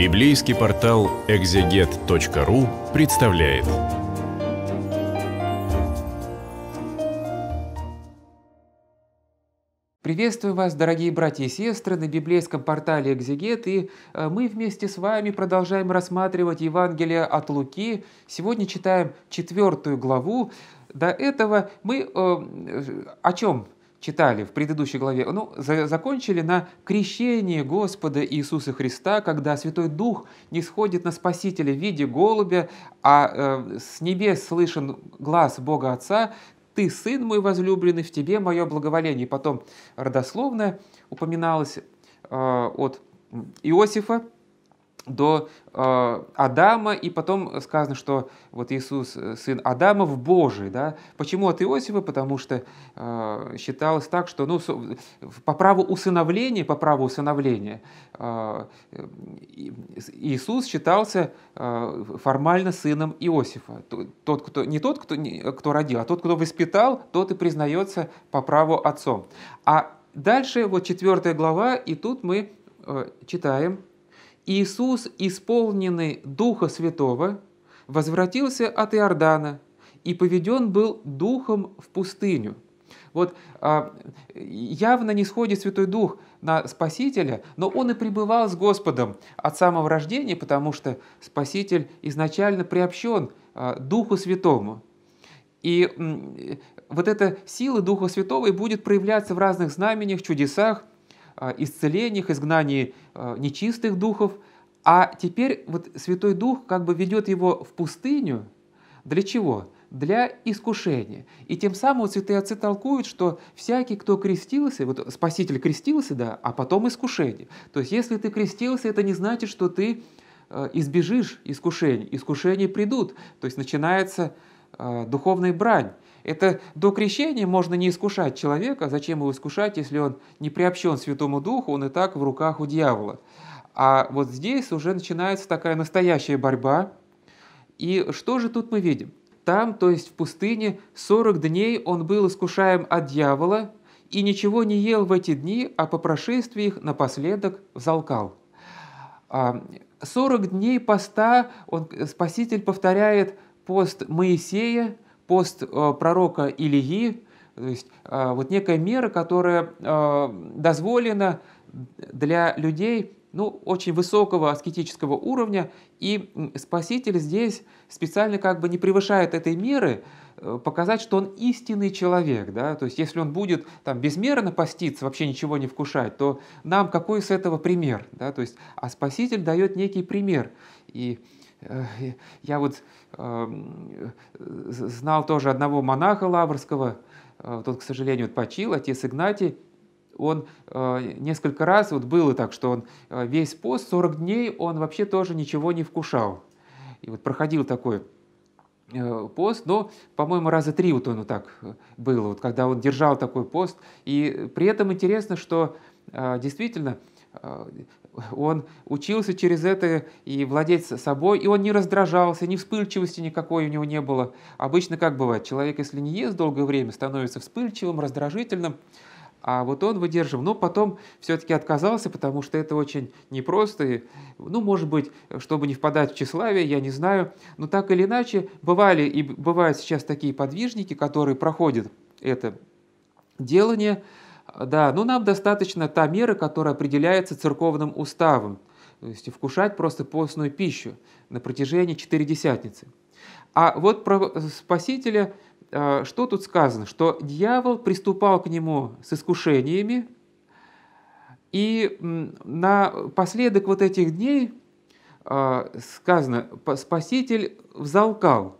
Библейский портал экзегет.ру представляет. Приветствую вас, дорогие братья и сестры, на библейском портале «Экзегет», и э, мы вместе с вами продолжаем рассматривать Евангелие от Луки. Сегодня читаем четвертую главу. До этого мы э, э, о чем читали в предыдущей главе, ну, за, закончили на крещении Господа Иисуса Христа, когда Святой Дух не сходит на Спасителя в виде голубя, а э, с небес слышен глаз Бога Отца, «Ты, Сын мой возлюбленный, в Тебе мое благоволение». И потом родословное упоминалось э, от Иосифа, до э, Адама, и потом сказано, что вот Иисус, э, сын Адамов, Божий. Да? Почему от Иосифа? Потому что э, считалось так, что ну, по праву усыновления, по праву усыновления э, Иисус считался э, формально сыном Иосифа. Тот, кто, не тот, кто, кто родил, а тот, кто воспитал, тот и признается по праву отцом. А дальше вот четвертая глава, и тут мы э, читаем Иисус, исполненный Духа Святого, возвратился от Иордана и поведен был Духом в пустыню. Вот а, явно не сходит Святой Дух на Спасителя, но он и пребывал с Господом от самого рождения, потому что Спаситель изначально приобщен а, Духу Святому. И вот эта сила Духа Святого и будет проявляться в разных знамениях, чудесах, Э, исцелениях, изгнании э, нечистых духов. А теперь вот Святой Дух как бы ведет его в пустыню. Для чего? Для искушения. И тем самым вот святые отцы толкуют, что всякий, кто крестился, вот Спаситель крестился, да, а потом искушение. То есть если ты крестился, это не значит, что ты э, избежишь искушений. Искушения придут. То есть начинается духовная брань. Это до крещения можно не искушать человека, зачем его искушать, если он не приобщен Святому Духу, он и так в руках у дьявола. А вот здесь уже начинается такая настоящая борьба. И что же тут мы видим? Там, то есть в пустыне, 40 дней он был искушаем от дьявола и ничего не ел в эти дни, а по прошествии их напоследок взалкал. 40 а, дней поста он, Спаситель повторяет пост Моисея – пост э, пророка Илии, то есть э, вот некая мера, которая э, дозволена для людей ну, очень высокого аскетического уровня, и Спаситель здесь специально как бы не превышает этой меры, показать, что он истинный человек, да, то есть если он будет там безмерно поститься, вообще ничего не вкушать, то нам какой с этого пример, да, то есть, а Спаситель дает некий пример, и Э, я вот эм, э, знал тоже одного монаха лаврского, э, тот, к сожалению, почил, отец Игнатий, он несколько раз, вот было так, что он весь пост, 40 дней, он вообще тоже ничего не вкушал. И вот проходил такой пост, но, по-моему, раза три вот он вот так был, вот когда он держал такой пост. И при этом интересно, что действительно он учился через это и владеть собой, и он не раздражался, ни вспыльчивости никакой у него не было. Обычно как бывает, человек, если не ест долгое время, становится вспыльчивым, раздражительным, а вот он выдерживал, но потом все-таки отказался, потому что это очень непросто. И, ну, может быть, чтобы не впадать в тщеславие, я не знаю. Но так или иначе, бывали и бывают сейчас такие подвижники, которые проходят это делание, а, да, но ну, нам достаточно та мера, которая определяется церковным уставом, то есть вкушать просто постную пищу на протяжении четыре десятницы. А вот про Спасителя, а, что тут сказано? Что дьявол приступал к нему с искушениями, и на последок вот этих дней а, сказано, Спаситель взалкал –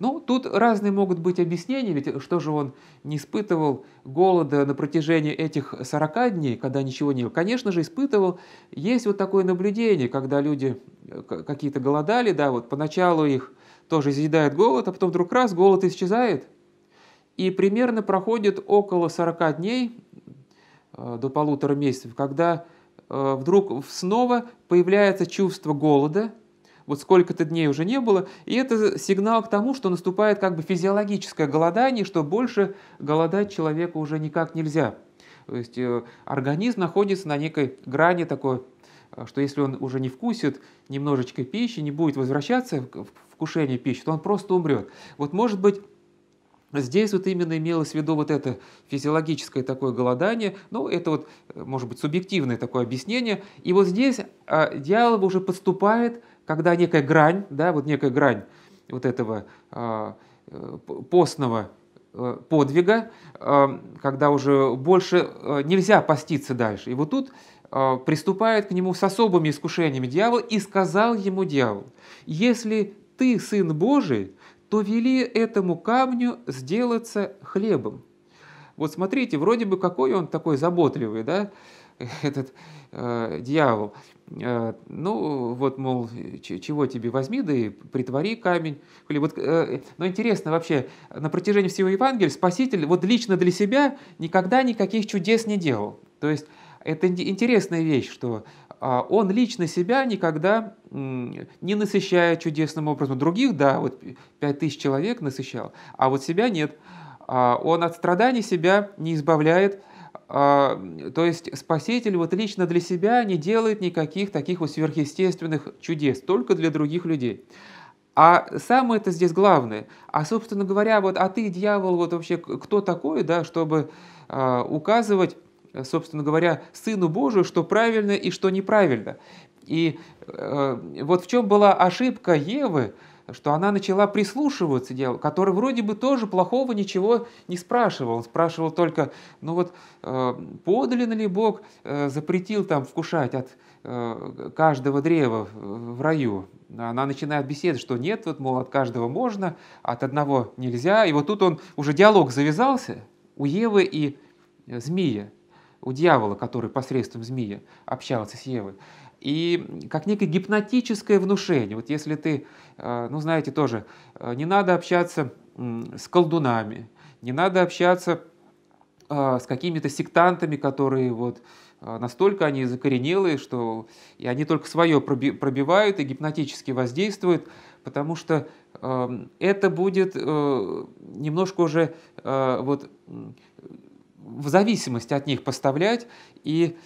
ну, тут разные могут быть объяснения, ведь что же он не испытывал голода на протяжении этих 40 дней, когда ничего не было? Конечно же, испытывал. Есть вот такое наблюдение, когда люди э, какие-то голодали, да, вот поначалу их тоже съедает голод, а потом вдруг раз голод исчезает. И примерно проходит около 40 дней, э, до полутора месяцев, когда э, вдруг снова появляется чувство голода, вот сколько-то дней уже не было, и это сигнал к тому, что наступает как бы физиологическое голодание, что больше голодать человеку уже никак нельзя. То есть э, организм находится на некой грани такой, э, что если он уже не вкусит немножечко пищи, не будет возвращаться в вкушение пищи, то он просто умрет. Вот может быть Здесь вот именно имелось в виду вот это физиологическое такое голодание, ну, это вот, э, может быть, субъективное такое объяснение. И вот здесь а, дьявол уже подступает когда некая грань, да, вот некая грань вот этого а, постного э, подвига, а, когда уже больше э, нельзя поститься дальше. И вот тут а, приступает к нему с особыми искушениями дьявол и сказал ему дьявол, если ты сын Божий, то вели этому камню сделаться хлебом. Вот смотрите, вроде бы какой он такой заботливый, да, этот Э, дьявол. Э, ну, вот, мол, чего тебе возьми, да и притвори камень. Или вот, э, но интересно вообще, на протяжении всего Евангелия Спаситель вот лично для себя никогда никаких чудес не делал. То есть это интересная вещь, что а, он лично себя никогда не насыщает чудесным образом. Других, да, вот пять тысяч человек насыщал, а вот себя нет. А он от страданий себя не избавляет, а, то есть Спаситель вот лично для себя не делает никаких таких вот сверхъестественных чудес, только для других людей. А самое это здесь главное. А, собственно говоря, вот, а ты, дьявол, вот вообще кто такой, да, чтобы э, указывать, собственно говоря, Сыну Божию, что правильно и что неправильно. И э, вот в чем была ошибка Евы – что она начала прислушиваться дьяволу, который вроде бы тоже плохого ничего не спрашивал. Он спрашивал только, ну вот, э, подлинно ли Бог э, запретил там вкушать от э, каждого древа в раю? Она начинает беседовать, что нет, вот, мол, от каждого можно, от одного нельзя. И вот тут он, уже диалог завязался у Евы и э, змея у дьявола, который посредством змея общался с Евой и как некое гипнотическое внушение. Вот если ты, э, ну знаете тоже, э, не надо общаться с колдунами, не надо общаться э, с какими-то сектантами, которые вот настолько они закоренелые, что и они только свое пробивают и гипнотически воздействуют, потому что эм, это будет немножко уже вот в зависимости от них поставлять и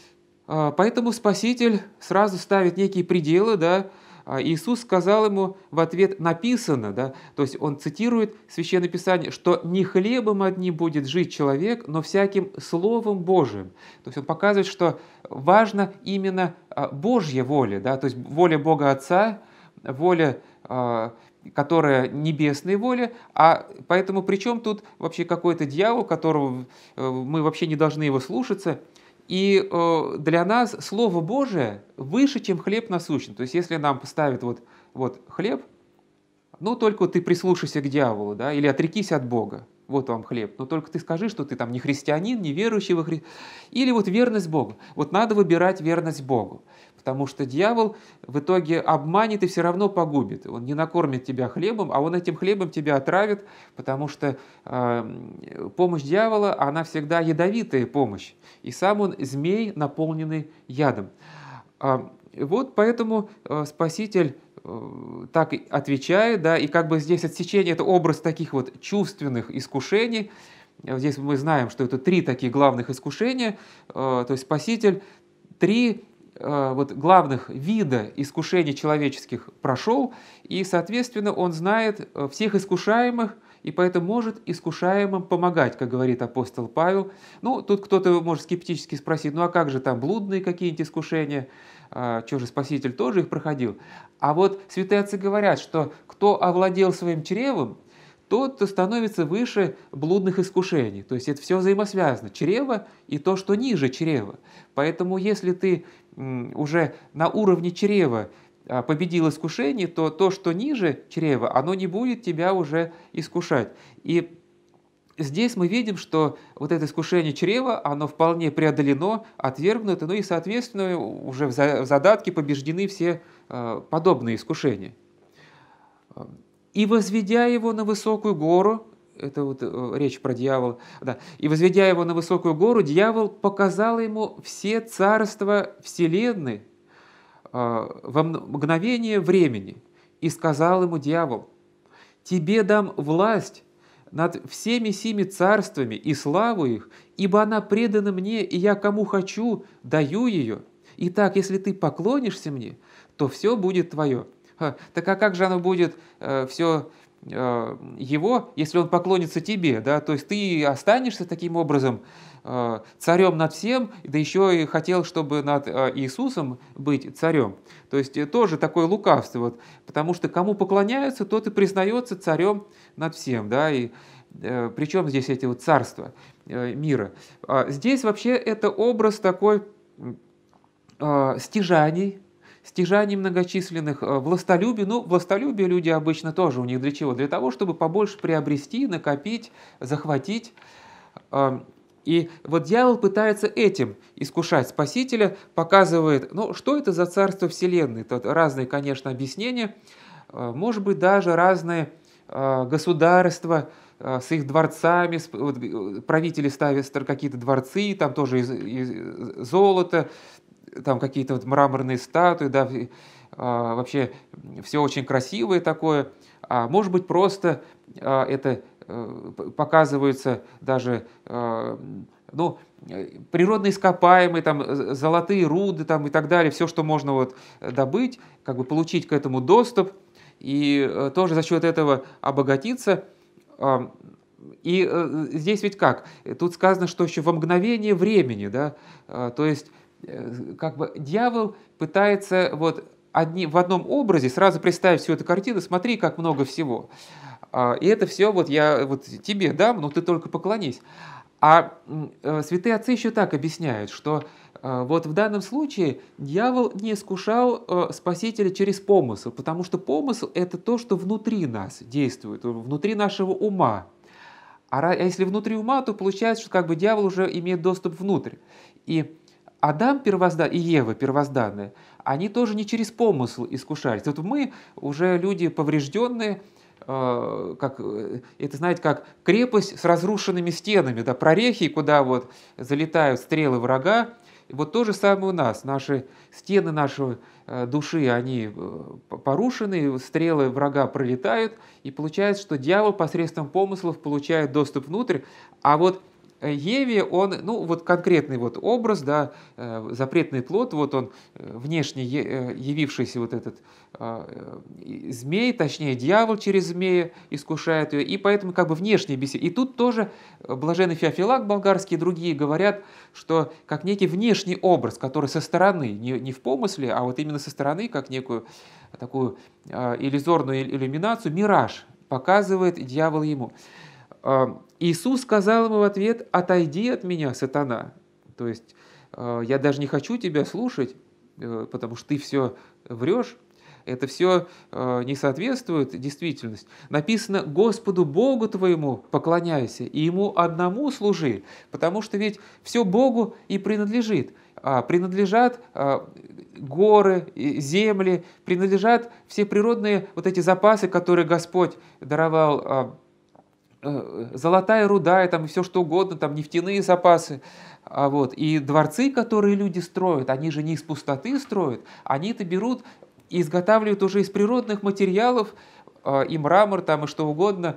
а, поэтому Спаситель сразу ставит некие пределы, да, а, Иисус сказал ему в ответ «написано», да, то есть он цитирует Священное Писание, что «не хлебом одним будет жить человек, но всяким Словом Божиим». То есть он показывает, что важно именно а, Божья воля, да, то есть воля Бога Отца, воля которая небесной воля, а поэтому при чем тут вообще какой-то дьявол, которого э, мы вообще не должны его слушаться – и э, для нас Слово Божие выше, чем хлеб насущный. То есть если нам поставят вот, вот хлеб, ну только ты прислушайся к дьяволу, да, или отрекись от Бога вот вам хлеб, но только ты скажи, что ты там не христианин, не верующий во Христа, Или вот верность Богу. Вот надо выбирать верность Богу, потому что дьявол в итоге обманет и все равно погубит. Он не накормит тебя хлебом, а он этим хлебом тебя отравит, потому что э, помощь дьявола, она всегда ядовитая помощь. И сам он змей, наполненный ядом. Э, вот поэтому э, Спаситель Э, так отвечает, да, и как бы здесь отсечение – это образ таких вот чувственных искушений. Э, здесь мы знаем, что это три таких главных искушения, э, то есть Спаситель три вот главных вида искушений человеческих прошел, и, соответственно, он знает всех искушаемых, и поэтому может искушаемым помогать, как говорит апостол Павел. Ну, тут кто-то может скептически спросить, ну а как же там блудные какие-нибудь искушения? А, что же, Спаситель тоже их проходил. А вот святые отцы говорят, что кто овладел своим чревом, тот становится выше блудных искушений. То есть это все взаимосвязано. Чрево и то, что ниже чрева. Поэтому если ты уже на уровне чрева а, победил искушение, то то, что ниже чрева, оно не будет тебя уже искушать. И здесь мы видим, что вот это искушение чрева, оно вполне преодолено, отвергнуто, ну и, соответственно, уже в задатке побеждены все э, подобные искушения. «И возведя его на высокую гору», это вот э, речь про дьявола, да, «и возведя его на высокую гору, дьявол показал ему все царства Вселенной э, во мгновение времени, и сказал ему дьявол, «Тебе дам власть над всеми сими царствами и славу их, ибо она предана мне, и я кому хочу, даю ее. Итак, если ты поклонишься мне, то все будет твое». Ха, так а как же оно будет э, все э, его, если он поклонится тебе, да, то есть ты останешься таким образом Э, царем над всем, да еще и хотел, чтобы над э, Иисусом быть царем. То есть э, тоже такое лукавство, вот, потому что кому поклоняются, тот и признается царем над всем. Да, и, причем здесь эти вот царства мира? А здесь вообще это образ такой стяжаний, стяжаний многочисленных, властолюбие. Ну, властолюбие люди обычно тоже у них для чего? Для того, чтобы побольше приобрести, накопить, захватить. И вот дьявол пытается этим искушать Спасителя, показывает, ну, что это за царство Вселенной. Тут разные, конечно, объяснения, э, может быть, даже разные э, государства э, с их дворцами, правители ставят какие-то дворцы, там тоже из, из золота, там какие-то вот мраморные статуи, да, вообще все очень красивое такое. А может быть, просто это Э, показываются даже э, ну, э, природные ископаемые, там, золотые руды там, и так далее, все, что можно вот, добыть, как бы получить к этому доступ и тоже за счет этого обогатиться. И здесь ведь как? Тут сказано, что еще во мгновение времени, да, а, то есть как бы дьявол пытается вот одни, в одном образе сразу представить всю эту картину, смотри, как много всего. А, и это все вот я вот тебе дам, но ты только поклонись. А э, святые отцы еще так объясняют, что э, вот в данном случае дьявол не искушал э, Спасителя через помысл, потому что помысл – это то, что внутри нас действует, внутри нашего ума. А если внутри ума, то получается, что как бы дьявол уже имеет доступ внутрь. И Адам первоздан... и Ева первозданные, они тоже не через помысл искушались. Вот мы уже люди поврежденные, Э, как, э, это, знаете, как крепость с разрушенными стенами, да, прорехи, куда вот залетают стрелы врага. И вот то же самое у нас. Наши стены нашего э, души, они порушены, стрелы врага пролетают, и получается, что дьявол посредством помыслов получает доступ внутрь, а вот Э, Еве он, ну вот конкретный вот образ, да, э, запретный плод, вот он э, внешне явившийся вот этот змей, точнее дьявол через змея искушает ее, и поэтому как бы внешне беседа. И тут тоже блаженный Феофилак болгарский и другие говорят, что как некий внешний образ, который со стороны, не, не в помысле, а вот именно со стороны, как некую такую иллюзорную иллюминацию, мираж показывает дьявол ему. Иисус сказал ему в ответ, «Отойди от меня, сатана». То есть э, «Я даже не хочу тебя слушать, э, потому что ты все врешь». Это все э, не соответствует действительности. Написано «Господу Богу твоему поклоняйся и Ему одному служи», потому что ведь все Богу и принадлежит. А принадлежат горы, земли, принадлежат все природные вот эти запасы, которые Господь даровал а, Э, золотая руда, и там все что угодно, там нефтяные запасы. А вот, и дворцы, которые люди строят, они же не из пустоты строят, они это берут и изготавливают уже из природных материалов, э, и мрамор там, и что угодно.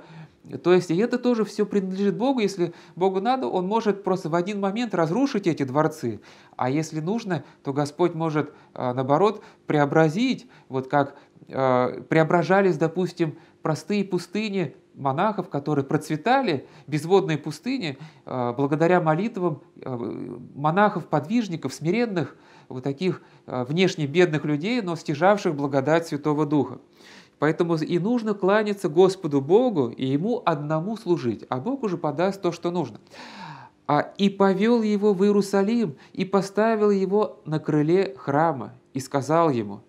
То есть, и это тоже все принадлежит Богу. Если Богу надо, Он может просто в один момент разрушить эти дворцы. А если нужно, то Господь может, э, наоборот, преобразить, вот как преображались, допустим, простые пустыни монахов, которые процветали, безводные пустыни, э, благодаря молитвам э, монахов-подвижников, смиренных, вот таких э, внешне бедных людей, но стяжавших благодать Святого Духа. Поэтому и нужно кланяться Господу Богу и Ему одному служить, а Бог уже подаст то, что нужно. А «И повел его в Иерусалим, и поставил его на крыле храма, и сказал ему,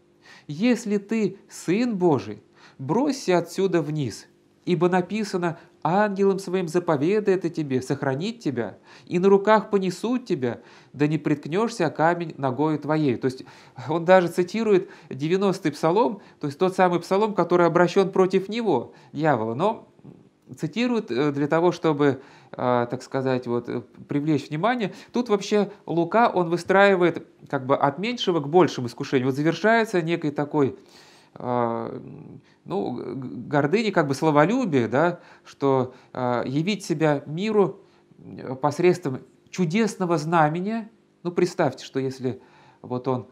«Если ты Сын Божий, бросься отсюда вниз, Ибо написано, ангелом своим заповедает и тебе, сохранить тебя, и на руках понесут тебя, да не приткнешься о камень ногою твоей». То есть он даже цитирует 90-й псалом, то есть тот самый псалом, который обращен против него, дьявола. Но цитирует э, для того, чтобы, э, так сказать, вот, э, привлечь внимание. Тут вообще Лука, он выстраивает как бы от меньшего к большему искушению. Вот завершается некой такой а, ну, гордыни, как бы словолюбие, да, что а, явить себя миру э, посредством чудесного знамения. Ну, представьте, что если вот он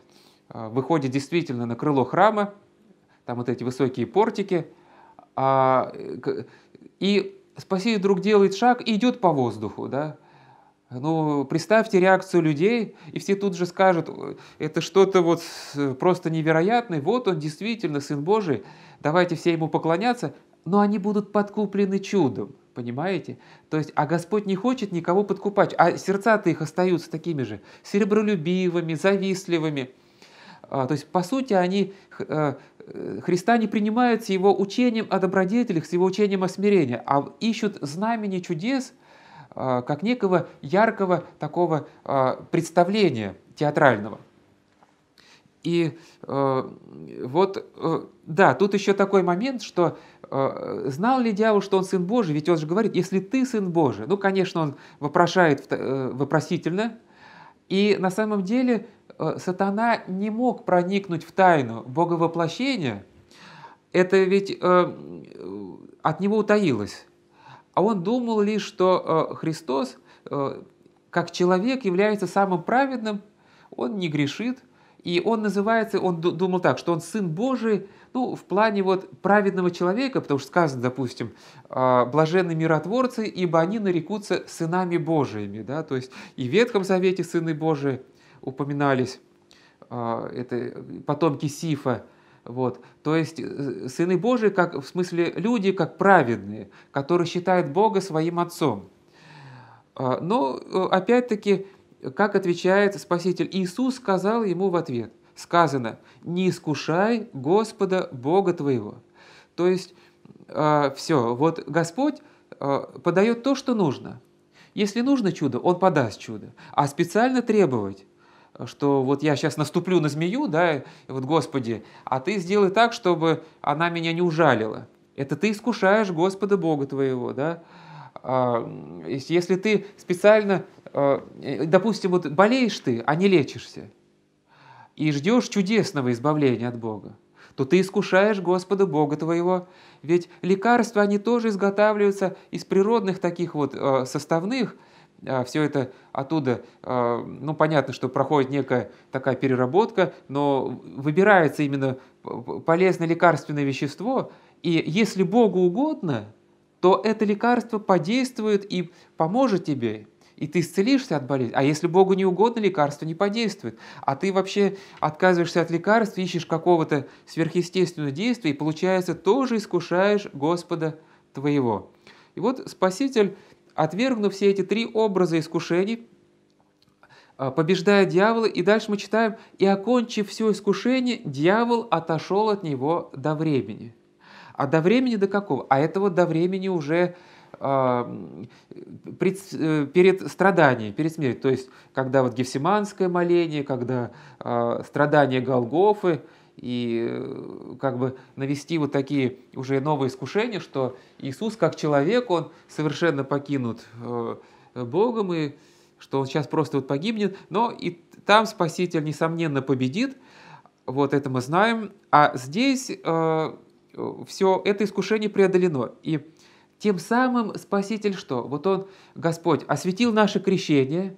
а, выходит действительно на крыло храма, там вот эти высокие портики, э, и спаситель друг делает шаг и идет по воздуху, да, ну, представьте реакцию людей, и все тут же скажут, это что-то вот просто невероятное, вот он действительно Сын Божий, давайте все ему поклоняться, но они будут подкуплены чудом, понимаете? То есть, а Господь не хочет никого подкупать, а сердца-то их остаются такими же, серебролюбивыми, завистливыми. А, то есть, по сути, они, э, Христа не принимают с его учением о добродетелях, с его учением о смирении, а ищут знамени чудес – а, как некого яркого такого а, представления театрального. И э, вот, э, да, тут еще такой момент, что э, знал ли дьявол, что он Сын Божий? Ведь он же говорит, если ты Сын Божий, ну, конечно, он вопрошает э, вопросительно. И на самом деле э, сатана не мог проникнуть в тайну Бога воплощения. Это ведь э, э, от него утаилось. А он думал лишь, что э, Христос, э, как человек, является самым праведным, он не грешит, и он называется, он думал так, что он Сын Божий, ну, в плане вот праведного человека, потому что сказано, допустим, э, блаженные миротворцы, ибо они нарекутся сынами Божиими, да, то есть и в Ветхом Завете сыны Божии упоминались, это потомки Сифа, вот. То есть э, сыны Божии, как, в смысле люди, как праведные, которые считают Бога своим отцом. А, но э, опять-таки, как отвечает Спаситель, Иисус сказал ему в ответ, сказано, «Не искушай Господа Бога твоего». То есть а, все, вот Господь а, подает то, что нужно. Если нужно чудо, Он подаст чудо. А специально требовать что вот я сейчас наступлю на змею, да, вот, Господи, а ты сделай так, чтобы она меня не ужалила. Это ты искушаешь Господа Бога твоего, да. А, если ты специально, а, э, допустим, вот болеешь ты, а не лечишься, и ждешь чудесного избавления от Бога, то ты искушаешь Господа Бога твоего. Ведь лекарства, они тоже изготавливаются из природных таких вот а, составных, а, все это оттуда, а, ну понятно, что проходит некая такая переработка, но выбирается именно полезное лекарственное вещество, и если Богу угодно, то это лекарство подействует и поможет тебе, и ты исцелишься от болезни. А если Богу не угодно, лекарство не подействует. А ты вообще отказываешься от лекарств, ищешь какого-то сверхъестественного действия, и получается, тоже искушаешь Господа твоего. И вот Спаситель отвергнув все эти три образа искушений, а, побеждая дьявола, и дальше мы читаем, «И окончив все искушение, дьявол отошел от него до времени». А до времени до какого? А этого до времени уже а, э, перед страданием, перед смертью. То есть, когда вот гефсиманское моление, когда а, страдание Голгофы – и э, как бы навести вот такие уже новые искушения, что Иисус как человек, он совершенно покинут э, Богом, и что он сейчас просто вот погибнет, но и там Спаситель, несомненно, победит, вот это мы знаем, а здесь э, все это искушение преодолено, и тем самым Спаситель что? Вот он, Господь, осветил наше крещение,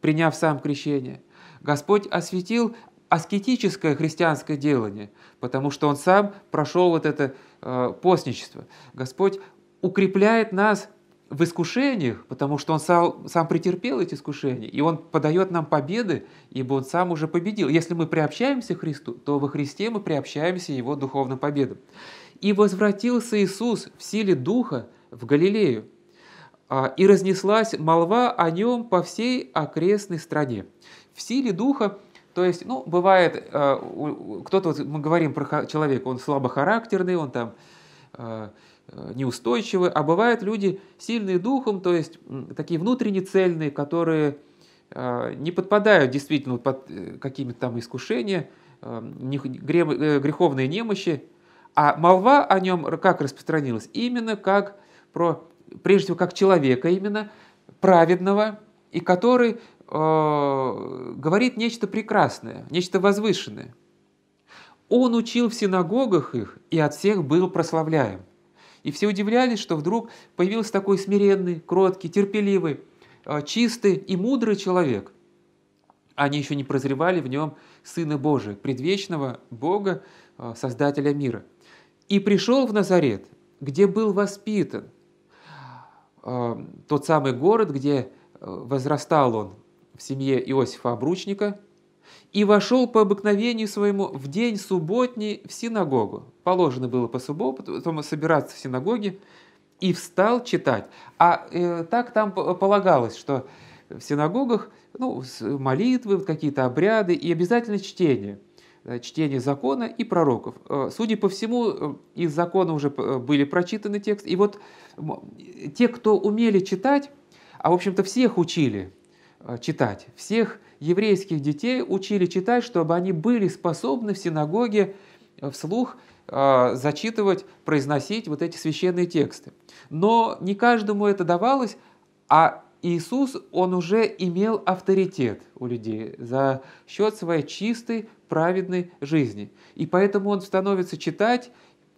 приняв сам крещение – Господь осветил аскетическое христианское делание, потому что он сам прошел вот это э, постничество. Господь укрепляет нас в искушениях, потому что он сам, сам претерпел эти искушения, и он подает нам победы, ибо он сам уже победил. Если мы приобщаемся к Христу, то во Христе мы приобщаемся его духовным победам. «И возвратился Иисус в силе Духа в Галилею, а, и разнеслась молва о нем по всей окрестной стране». В силе Духа – то есть, ну, бывает, э, кто-то, вот, мы говорим про человека, он слабохарактерный, он там э, э, неустойчивый, а бывают люди сильные духом, то есть такие внутренне цельные, которые не подпадают действительно под какими то там искушения, греховные немощи, а молва о нем как распространилась? Именно как про, прежде всего, как человека именно, праведного, и который Э, говорит нечто прекрасное, нечто возвышенное. Он учил в синагогах их и от всех был прославляем. И все удивлялись, что вдруг появился такой смиренный, кроткий, терпеливый, э, чистый и мудрый человек. Они еще не прозревали в нем Сына Божия, предвечного Бога, э, Создателя мира. И пришел в Назарет, где был воспитан, тот самый город, где возрастал он в семье Иосифа Обручника, и вошел по обыкновению своему в день субботний в синагогу. Положено было по субботу, потом собираться в синагоге, и встал читать. А э, так там полагалось, что в синагогах ну, молитвы, какие-то обряды и обязательно чтение. Э, чтение закона и пророков. Э, судя по всему, э, из закона уже были прочитаны тексты И вот те, кто умели читать, а в общем-то всех учили – Э, читать. Всех еврейских детей учили читать, чтобы они были способны в синагоге э, вслух э, зачитывать, произносить вот эти священные тексты. Но не каждому это давалось, а Иисус, он уже имел авторитет у людей за счет своей чистой, праведной жизни. И поэтому он становится читать,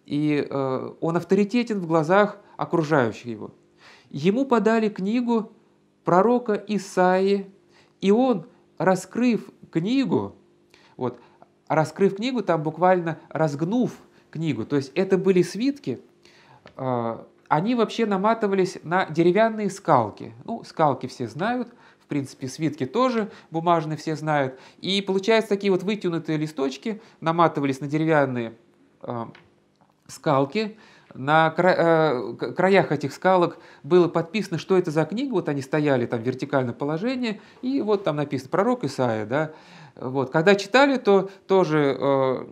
и он авторитетен в глазах окружающих его. Ему подали книгу пророка Исаи, и он, раскрыв книгу, вот, раскрыв книгу, там буквально разгнув книгу, то есть это были свитки, а, они вообще наматывались на деревянные скалки. Ну, скалки все знают, в принципе, свитки тоже бумажные все знают. И получается, такие вот вытянутые листочки наматывались на деревянные а, скалки, на э, краях этих скалок было подписано, что это за книга, вот они стояли там в вертикальном положении, и вот там написано «Пророк Исаия». Да? Вот. Когда читали, то тоже э,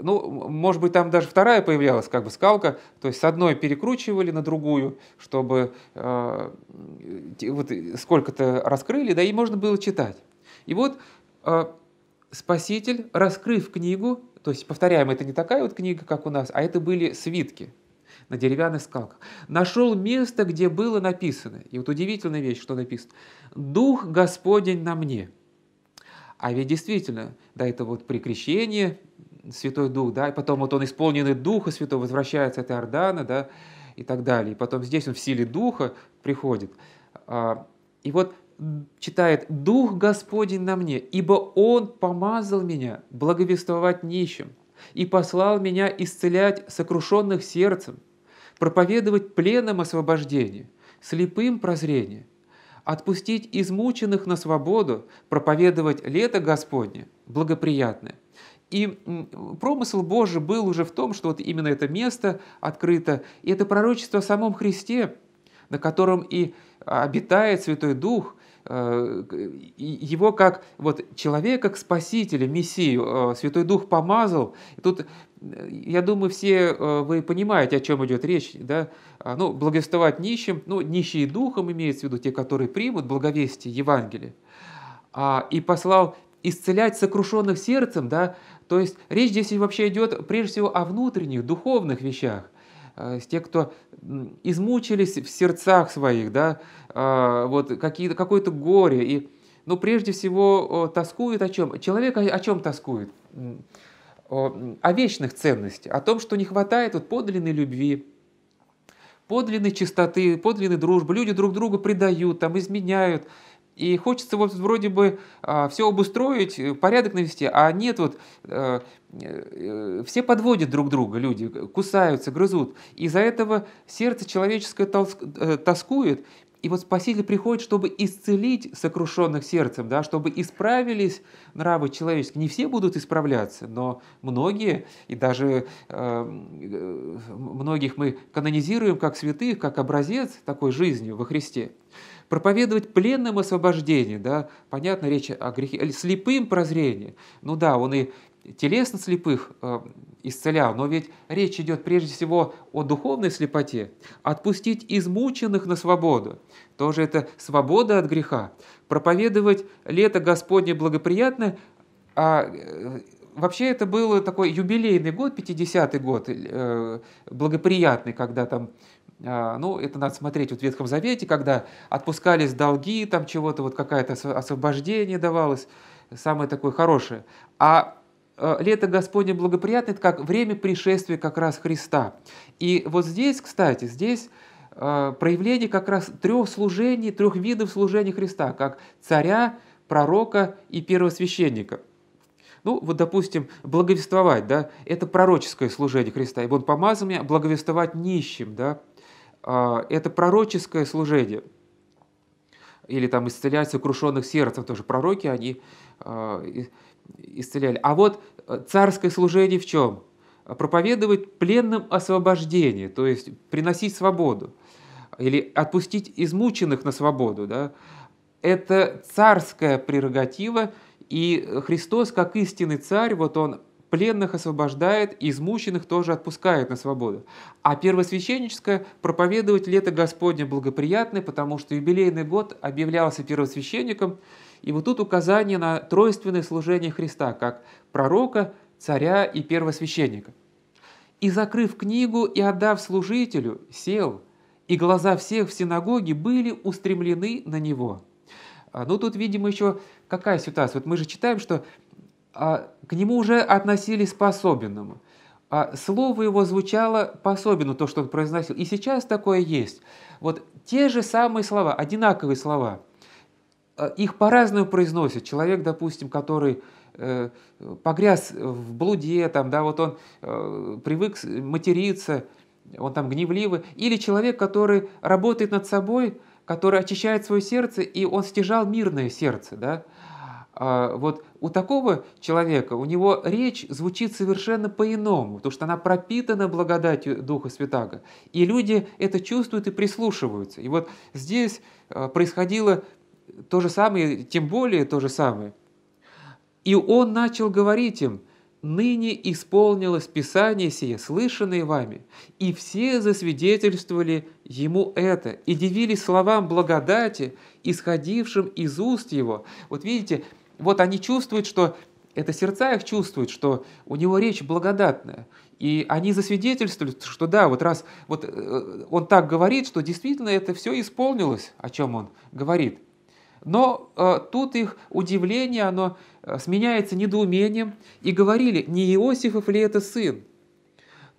ну, может быть, там даже вторая появлялась, как бы скалка, то есть с одной перекручивали на другую, чтобы э, вот сколько-то раскрыли, да, и можно было читать. И вот э, Спаситель, раскрыв книгу, то есть, повторяем, это не такая вот книга, как у нас, а это были свитки – на деревянных скалках. Нашел место, где было написано, и вот удивительная вещь, что написано, «Дух Господень на мне». А ведь действительно, да, это вот при крещении Святой Дух, да, и потом вот он исполненный Духа Святого возвращается от Иордана, да, и так далее. И потом здесь он в силе Духа приходит. А, и вот читает «Дух Господень на мне, ибо Он помазал меня благовествовать нищим и послал меня исцелять сокрушенных сердцем, проповедовать пленным освобождение, слепым прозрение, отпустить измученных на свободу, проповедовать лето Господне, благоприятное. И промысл Божий был уже в том, что вот именно это место открыто, и это пророчество о самом Христе, на котором и обитает Святой Дух, Э, его как вот человека, как спасителя, мессию, э, Святой Дух помазал. И тут, э, я думаю, все вы понимаете, о чем идет речь, да? А, ну, благовествовать нищим, ну, нищие духом имеется в виду те, которые примут благовестие Евангелие. А, и послал исцелять сокрушенных сердцем, да, то есть речь здесь вообще идет прежде всего о внутренних, духовных вещах. Э, те, кто измучились в сердцах своих, да, э, вот какие какое-то горе, и, ну, прежде всего, тоскует о чем? Человек о чем тоскует? О вечных ценностях, о том, что не хватает вот подлинной любви, подлинной чистоты, подлинной дружбы. Люди друг друга предают, там, изменяют, и хочется вот вроде бы а, э, все обустроить, порядок навести, а нет, вот э, э, все подводят друг друга люди, кусаются, грызут. Из-за этого сердце человеческое толск, э, тоскует, и вот Спаситель приходит, чтобы исцелить сокрушенных сердцем, да, чтобы исправились нравы человеческие. Не все будут исправляться, но многие, и даже э, э многих мы канонизируем как святых, как образец такой жизни во Христе проповедовать пленным освобождение, да, понятно, речь о грехе, э, слепым прозрение. Ну да, он и телесно слепых э, исцелял, но ведь речь идет прежде всего о духовной слепоте. Отпустить измученных на свободу. Тоже это свобода от греха. Проповедовать лето Господне благоприятное, а э, вообще это был такой юбилейный год, 50-й год, э, благоприятный, когда там а, ну, это надо смотреть вот в Ветхом Завете, когда отпускались долги, там чего-то, вот какое-то освобождение давалось, самое такое хорошее. А, а лето Господне благоприятно, это как время пришествия как раз Христа. И вот здесь, кстати, здесь а, проявление как раз трех служений, трех видов служения Христа, как царя, пророка и первосвященника – ну, вот, допустим, благовествовать, да, это пророческое служение Христа, ибо он помазал меня благовествовать нищим, да, а, это пророческое служение. Или там исцелять сокрушенных сердцем, тоже пророки, они а, исцеляли. А вот э, царское служение в чем? Проповедовать пленным освобождение, то есть приносить свободу или отпустить измученных на свободу. Да? Это царская прерогатива, и Христос, как истинный царь, вот он пленных освобождает, измученных тоже отпускает на свободу. А первосвященническое проповедовать лето Господне благоприятное, потому что юбилейный год объявлялся первосвященником, и вот тут указание на тройственное служение Христа, как пророка, царя и первосвященника. «И закрыв книгу и отдав служителю, сел, и глаза всех в синагоге были устремлены на него». А, ну, тут, видимо, еще какая ситуация? Вот мы же читаем, что а, к нему уже относились по-особенному. А слово его звучало по то, что он произносил. И сейчас такое есть. Вот те же самые слова, одинаковые слова. А, их по-разному произносят. Человек, допустим, который э, погряз в блуде, там, да, вот он э, привык материться, он там гневливый, или человек, который работает над собой, который очищает свое сердце, и он стяжал мирное сердце, да, вот у такого человека, у него речь звучит совершенно по-иному, потому что она пропитана благодатью Духа Святаго. И люди это чувствуют и прислушиваются. И вот здесь э, происходило то же самое, тем более то же самое. И он начал говорить им, «Ныне исполнилось Писание сие, слышанное вами». И все засвидетельствовали ему это, и дивились словам благодати, исходившим из уст его. Вот видите, вот они чувствуют, что это сердца их чувствуют, что у него речь благодатная. И они засвидетельствуют, что да, вот раз вот э, э, он так говорит, что действительно это все исполнилось, о чем он говорит. Но э, тут их удивление, оно э, сменяется недоумением, и говорили, не Иосифов ли это сын?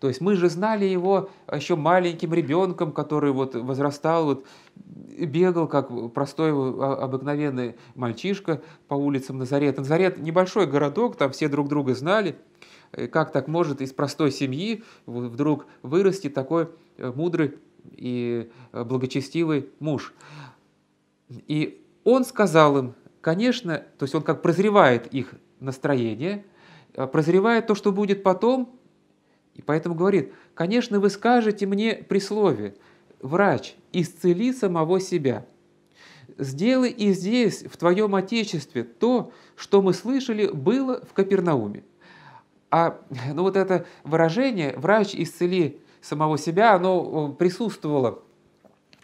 То есть мы же знали его а еще маленьким ребенком, который вот возрастал, вот бегал, как простой а, обыкновенный мальчишка по улицам Назарета. Назарет – небольшой городок, там все друг друга знали. Э, как так может из простой семьи вдруг вырасти такой э, мудрый и э, благочестивый муж? И он сказал им, конечно, то есть он как прозревает их настроение, а прозревает то, что будет потом – и поэтому говорит, конечно, вы скажете мне присловие, врач, исцели самого себя. Сделай и здесь, в твоем Отечестве, то, что мы слышали, было в Капернауме. А ну, вот это выражение «врач, исцели самого себя», оно присутствовало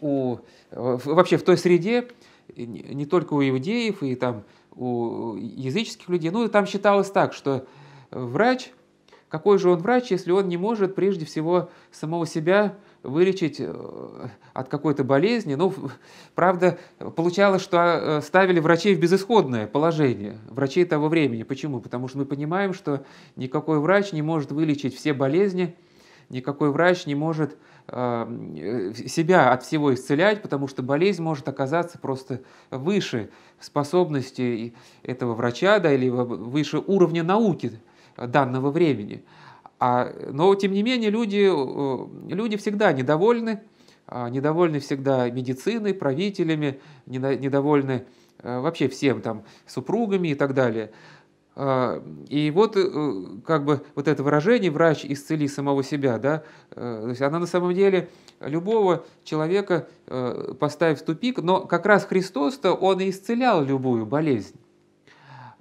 у, э, вообще в той среде, не только у иудеев и там у языческих людей. Ну, и там считалось так, что врач – какой же он врач, если он не может прежде всего самого себя вылечить э, от какой-то болезни? Ну, правда, получалось, что э, ставили врачей в безысходное положение, врачей того времени. Почему? Потому что мы понимаем, что никакой врач не может вылечить все болезни, никакой врач не может э, себя от всего исцелять, потому что болезнь может оказаться просто выше способности этого врача да, или выше уровня науки Э, данного времени. А, но, тем не менее, люди, э, люди всегда недовольны, а, недовольны всегда медициной, правителями, недовольны э, вообще всем, там, супругами и так далее. А, и вот как бы вот это выражение «врач исцели самого себя», да, то есть она на самом деле любого человека поставит в тупик, но как раз Христос-то он и исцелял любую болезнь.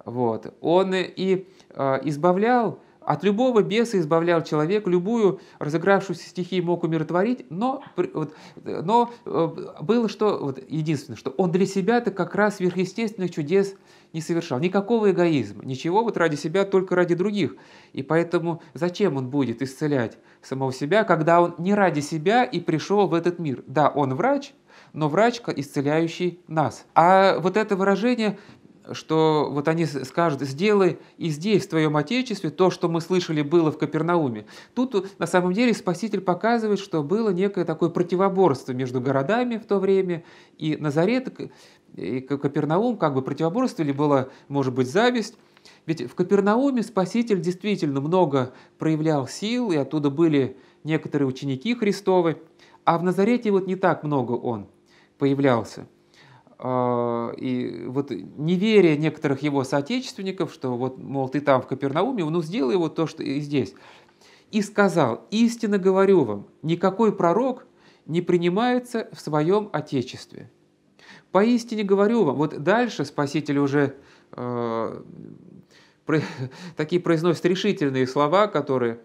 Вот. Он и Э, избавлял, от любого беса избавлял человек, любую разыгравшуюся стихию мог умиротворить, но, э, но э, было что, вот единственное, что он для себя-то как раз сверхъестественных чудес не совершал. Никакого эгоизма, ничего вот ради себя, только ради других. И поэтому зачем он будет исцелять самого себя, когда он не ради себя и пришел в этот мир? Да, он врач, но врач, исцеляющий нас. А вот это выражение что вот они скажут, сделай и здесь, в твоем Отечестве, то, что мы слышали, было в Капернауме. Тут на самом деле Спаситель показывает, что было некое такое противоборство между городами в то время, и Назарет, и Капернаум как бы противоборство или была, может быть, зависть, ведь в Капернауме Спаситель действительно много проявлял сил, и оттуда были некоторые ученики Христовы, а в Назарете вот не так много он появлялся. А, и вот неверие некоторых его соотечественников, что вот, мол, ты там в Капернауме, ну сделай вот то, что и здесь. И сказал, истинно говорю вам, никакой пророк не принимается в своем отечестве. Поистине говорю вам, вот дальше Спаситель уже э, такие произносит решительные слова, которые,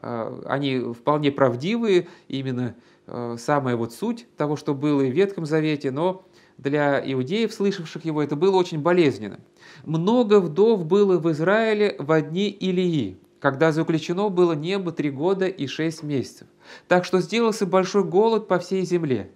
э, они вполне правдивые, именно э, самая вот суть того, что было и в Ветхом Завете, но для иудеев, слышавших его, это было очень болезненно. Много вдов было в Израиле в одни Илии, когда заключено было небо три года и шесть месяцев. Так что сделался большой голод по всей земле.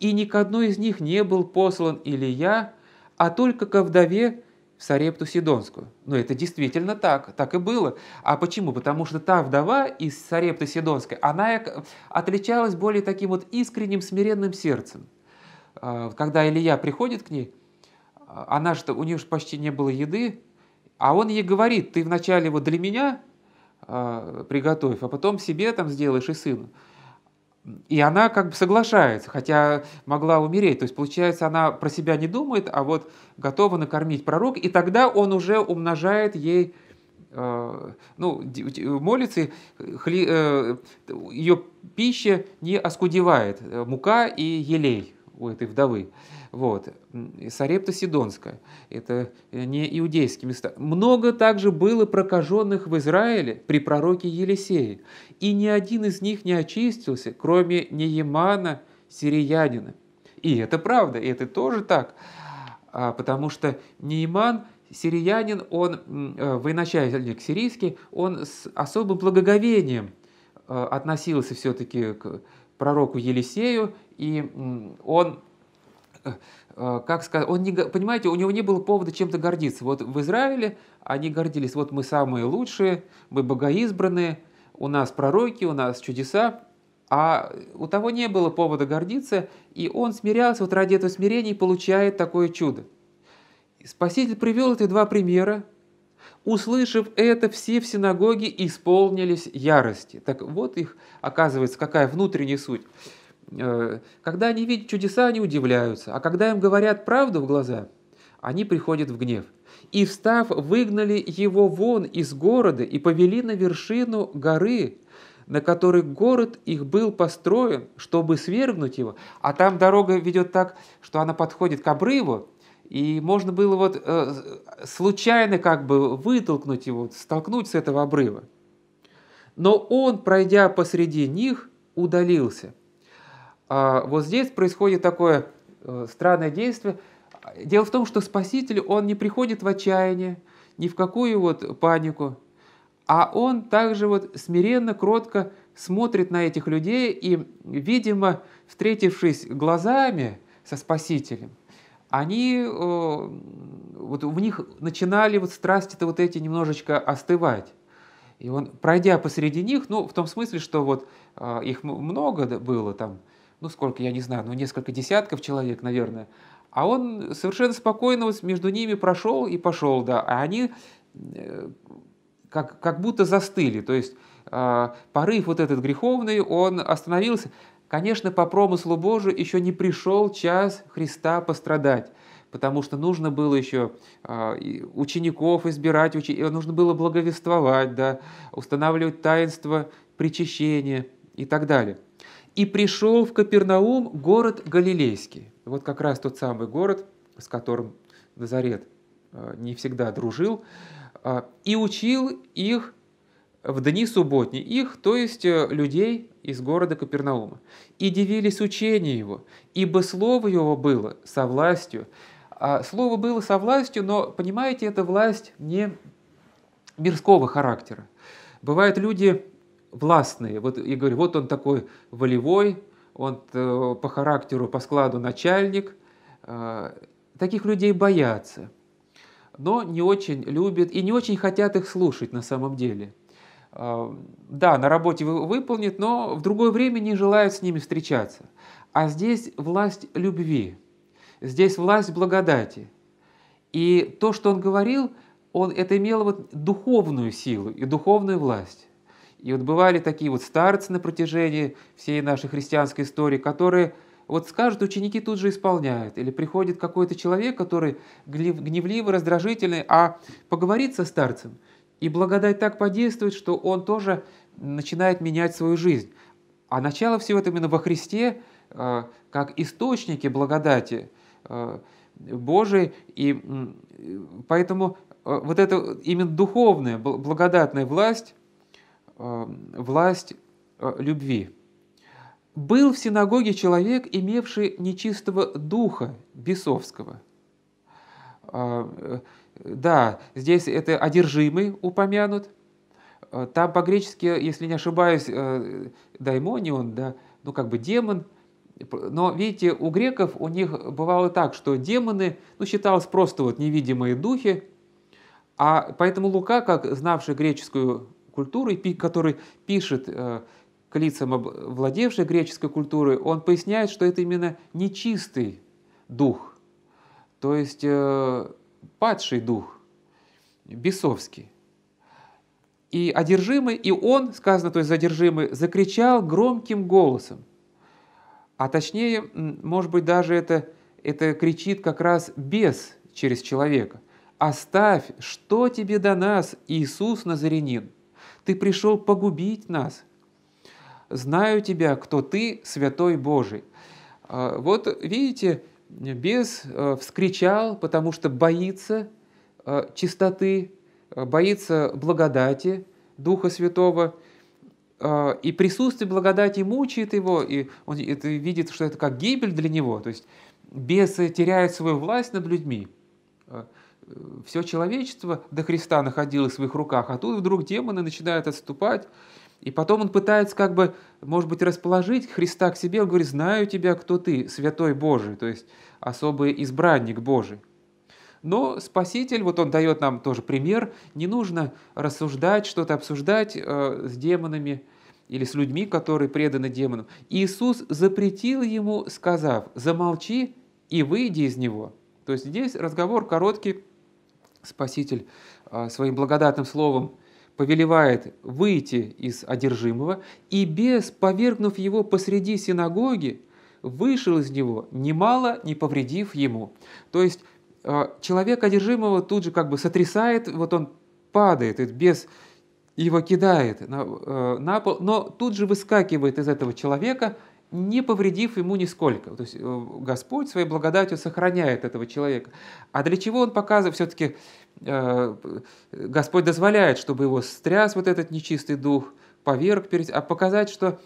И ни к одной из них не был послан Илия, а только ко вдове в Сарепту Сидонскую. Но это действительно так, так и было. А почему? Потому что та вдова из Сарепты Сидонской, она э, отличалась более таким вот искренним смиренным сердцем. А, когда Илья приходит к ней, она что у нее же почти не было еды, а он ей говорит, ты вначале вот для меня а, приготовь, а потом себе там сделаешь и сыну. И она как бы соглашается, хотя могла умереть. То есть, получается, она про себя не думает, а вот готова накормить пророк, и тогда он уже умножает ей а, ну, молится, хли, э, ее пища не оскудевает, э, мука и елей у этой вдовы. Вот. Сарепта Сидонская. Это э, не иудейские места. Много также было прокаженных в Израиле при пророке Елисее. И ни один из них не очистился, кроме Неемана Сириянина. И это правда, и это тоже так. А, потому что Нейман сириянин, он э, военачальник сирийский, он с особым благоговением э, относился все-таки к пророку Елисею и он э, э, как сказать, он не, понимаете, у него не было повода чем-то гордиться. Вот в Израиле они гордились, вот мы самые лучшие, мы богоизбранные, у нас пророки, у нас чудеса, а у того не было повода гордиться, и он смирялся, вот ради этого смирения и получает такое чудо. Спаситель привел эти два примера, Услышав это, все в синагоге исполнились ярости. Так вот их, оказывается, какая внутренняя суть. Э, когда они видят чудеса, они удивляются, а когда им говорят правду в глаза, они приходят в гнев. И встав, выгнали его вон из города и повели на вершину горы, на которой город их был построен, чтобы свергнуть его. А там дорога ведет так, что она подходит к обрыву, и можно было вот э, случайно как бы вытолкнуть его, столкнуть с этого обрыва. Но он, пройдя посреди них, удалился – а вот здесь происходит такое э, странное действие. Дело в том, что Спаситель, он не приходит в отчаяние, ни в какую вот панику, а он также вот смиренно, кротко смотрит на этих людей и, видимо, встретившись глазами со Спасителем, они, э, вот в них начинали вот страсти-то вот эти немножечко остывать. И он, пройдя посреди них, ну, в том смысле, что вот э, их много было там, ну сколько, я не знаю, ну несколько десятков человек, наверное. А он совершенно спокойно вот между ними прошел и пошел, да. А они э, как, как будто застыли. То есть э, порыв вот этот греховный, он остановился. Конечно, по промыслу Божию еще не пришел час Христа пострадать, потому что нужно было еще э, учеников избирать, учи... нужно было благовествовать, да, устанавливать таинство причащения и так далее и пришел в Капернаум город Галилейский. Вот как раз тот самый город, с которым Назарет э, не всегда дружил, э, и учил их в дни субботни, их, то есть э, людей из города Капернаума. И дивились учению его, ибо слово его было со властью. А слово было со властью, но, понимаете, это власть не мирского характера. Бывают люди, властные. Вот я говорю, вот он такой волевой, он э, по характеру, по складу начальник. Э, таких людей боятся, но не очень любят и не очень хотят их слушать на самом деле. Э, да, на работе выполнит, но в другое время не желают с ними встречаться. А здесь власть любви, здесь власть благодати. И то, что он говорил, он это имело вот духовную силу и духовную власть. И вот бывали такие вот старцы на протяжении всей нашей христианской истории, которые вот скажут, ученики тут же исполняют. Или приходит какой-то человек, который гневливый, раздражительный, а поговорит со старцем, и благодать так подействует, что он тоже начинает менять свою жизнь. А начало всего это именно во Христе, э, как источники благодати э, Божией. И э, поэтому вот это именно духовная благодатная власть, Э, власть э, любви. Был в синагоге человек, имевший нечистого духа бесовского. Э, да, здесь это одержимый упомянут. Там по-гречески, если не ошибаюсь, даймонион, да, ну как бы демон. Но видите, у греков у них бывало так, что демоны, ну считалось просто вот невидимые духи, а поэтому Лука, как знавший греческую культурой, который пишет э, к лицам, владевшей греческой культурой, он поясняет, что это именно нечистый дух, то есть э, падший дух, бесовский. И одержимый, и он, сказано, то есть задержимый, закричал громким голосом. А точнее, может быть, даже это, это кричит как раз бес через человека. «Оставь, что тебе до нас, Иисус Назарянин!» Ты пришел погубить нас. Знаю тебя, кто ты, святой Божий. А, вот видите, бес а, вскричал, потому что боится а, чистоты, боится благодати Духа Святого, и присутствие благодати мучает его, и он это видит, что это как гибель для него. То есть бесы теряют свою власть над людьми все человечество до Христа находилось в их руках, а тут вдруг демоны начинают отступать, и потом он пытается как бы, может быть, расположить Христа к себе, он говорит, знаю тебя, кто ты, святой Божий, то есть особый избранник Божий. Но Спаситель, вот он дает нам тоже пример, не нужно рассуждать, что-то обсуждать э, с демонами или с людьми, которые преданы демонам. Иисус запретил ему, сказав, замолчи и выйди из него. То есть здесь разговор короткий, Спаситель а, своим благодатным словом повелевает выйти из одержимого, и бес, повергнув его посреди синагоги, вышел из него, немало не повредив ему. То есть а, человек одержимого тут же как бы сотрясает, вот он падает, этот бес его кидает на, а, на пол, но тут же выскакивает из этого человека – не повредив ему нисколько. То есть э, Господь своей благодатью сохраняет этого человека. А для чего он показывает все-таки, э, Господь дозволяет, чтобы его стряс вот этот нечистый дух, поверг, перед... а показать, что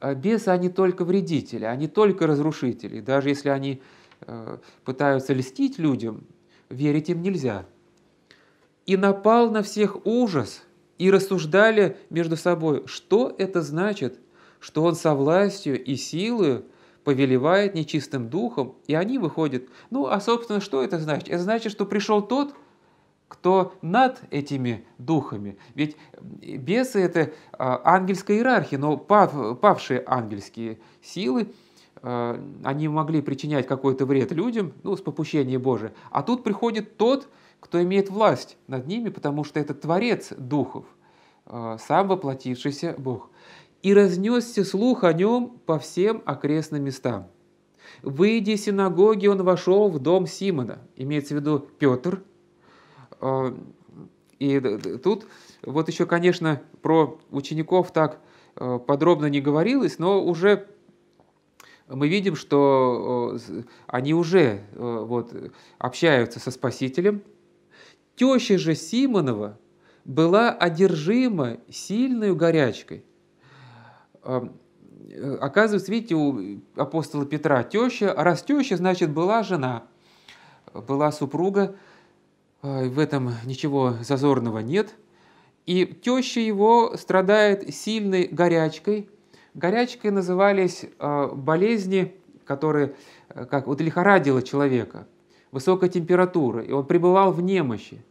э, бесы, они только вредители, они только разрушители. даже если они пытаются льстить людям, верить им нельзя. И напал на всех ужас, и рассуждали между собой, что это значит – что он со властью и силой повелевает нечистым духом, и они выходят. Ну, а собственно, что это значит? Это значит, что пришел тот, кто над этими духами. Ведь бесы – это а, ангельская иерархия, но пав, павшие ангельские силы, а, они могли причинять какой-то вред людям, ну, с попущения Божия. А тут приходит тот, кто имеет власть над ними, потому что это Творец духов, а, сам воплотившийся Бог и разнесся слух о нем по всем окрестным местам. Выйдя из синагоги, он вошел в дом Симона, имеется в виду Петр. А, и тут вот еще, конечно, про учеников так а, подробно не говорилось, но уже мы видим, что а, они уже вот, общаются со Спасителем. Теща же Симонова была одержима сильной горячкой Э, оказывается, видите, у апостола Петра теща, а раз теща, значит, была жена, была супруга, а, в этом ничего зазорного нет. И теща его страдает сильной горячкой. Горячкой назывались а, болезни, которые э, как вот лихорадило человека, высокая температура, и он пребывал в немощи.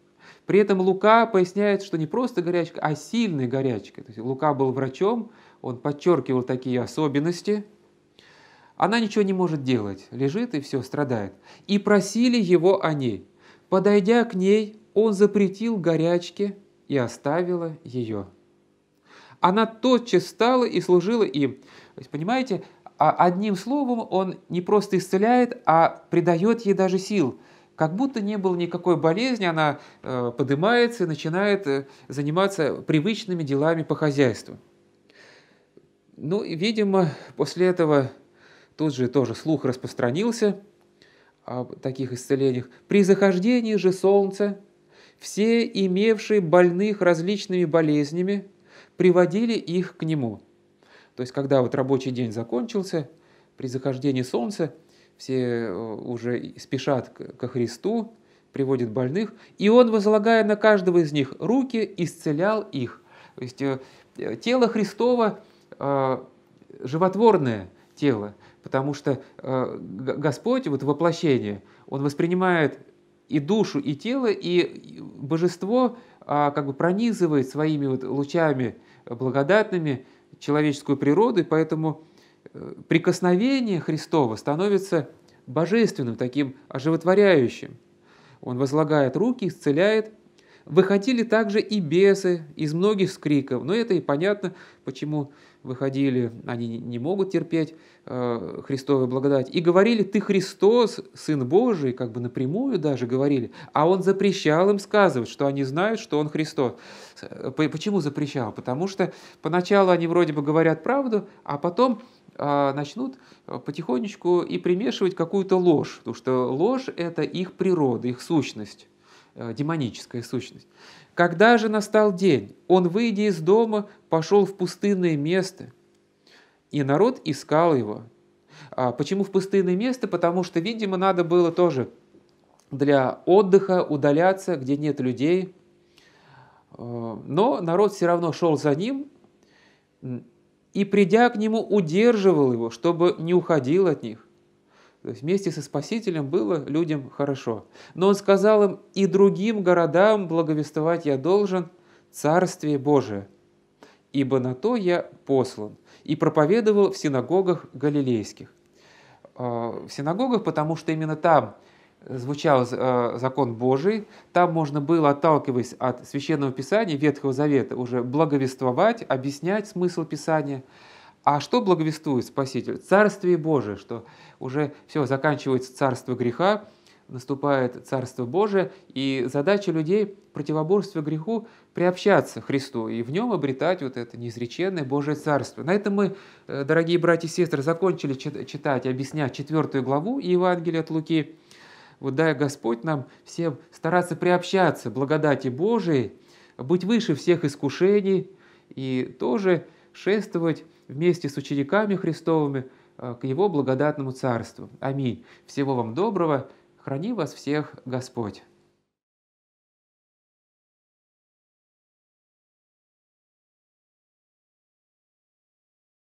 При этом Лука поясняет, что не просто горячка, а сильная горячка. То есть Лука был врачом, он подчеркивал такие особенности. Она ничего не может делать, лежит и все, страдает. И просили его о ней. Подойдя к ней, он запретил горячке и оставила ее. Она тотчас стала и служила им. То есть, понимаете, а одним словом он не просто исцеляет, а придает ей даже сил. Как будто не было никакой болезни, она э, поднимается и начинает э, заниматься привычными делами по хозяйству. Ну, и, видимо, после этого тут же тоже слух распространился о таких исцелениях. При захождении же солнца все имевшие больных различными болезнями приводили их к нему. То есть, когда вот рабочий день закончился, при захождении солнца все э, уже спешат ко Христу, приводят больных, и он, возлагая на каждого из них руки, исцелял их. То есть э, э, тело Христово Э, животворное тело, потому что э, Господь, вот воплощение, Он воспринимает и душу, и тело, и божество а, как бы пронизывает своими вот лучами благодатными человеческую природу, и поэтому э, прикосновение Христова становится божественным, таким оживотворяющим. Он возлагает руки, исцеляет, Выходили также и бесы из многих скриков, но это и понятно, почему выходили, они не могут терпеть э, Христовую благодать. И говорили, ты Христос, Сын Божий, как бы напрямую даже говорили, а он запрещал им сказывать, что они знают, что он Христос. Э, почему запрещал? Потому что поначалу они вроде бы говорят правду, а потом э, начнут э, потихонечку и примешивать какую-то ложь, потому что ложь – это их природа, их сущность. Э, демоническая сущность. Когда же настал день, он, выйдя из дома, пошел в пустынное место, и народ искал его. А почему в пустынное место? Потому что, видимо, надо было тоже для отдыха удаляться, где нет людей. Э, но народ все равно шел за ним, и, придя к нему, удерживал его, чтобы не уходил от них. То есть вместе со Спасителем было людям хорошо. Но он сказал им, и другим городам благовествовать я должен Царствие Божие, ибо на то я послан, и проповедовал в синагогах галилейских. А, в синагогах, потому что именно там звучал э, закон Божий, там можно было, отталкиваясь от Священного Писания, Ветхого Завета, уже благовествовать, объяснять смысл Писания – а что благовествует Спаситель? Царствие Божие, что уже все, заканчивается царство греха, наступает Царство Божие, и задача людей противоборствуя греху приобщаться к Христу и в нем обретать вот это неизреченное Божие Царство. На этом мы, э, дорогие братья и сестры, закончили читать, объяснять четвертую главу Евангелия от Луки. Вот дай Господь нам всем стараться приобщаться благодати Божией, быть выше всех искушений и тоже шествовать вместе с учениками Христовыми э, к Его благодатному Царству. Аминь. Всего вам доброго. Храни вас всех Господь.